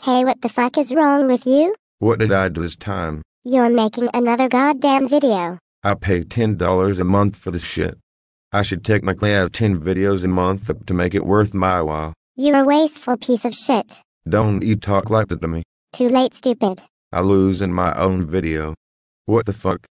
Hey, what the fuck is wrong with you? What did I do this time? You're making another goddamn video. I pay $10 a month for this shit. I should technically have 10 videos a month to make it worth my while. You're a wasteful piece of shit. Don't you talk like that to me. Too late, stupid. I lose in my own video. What the fuck?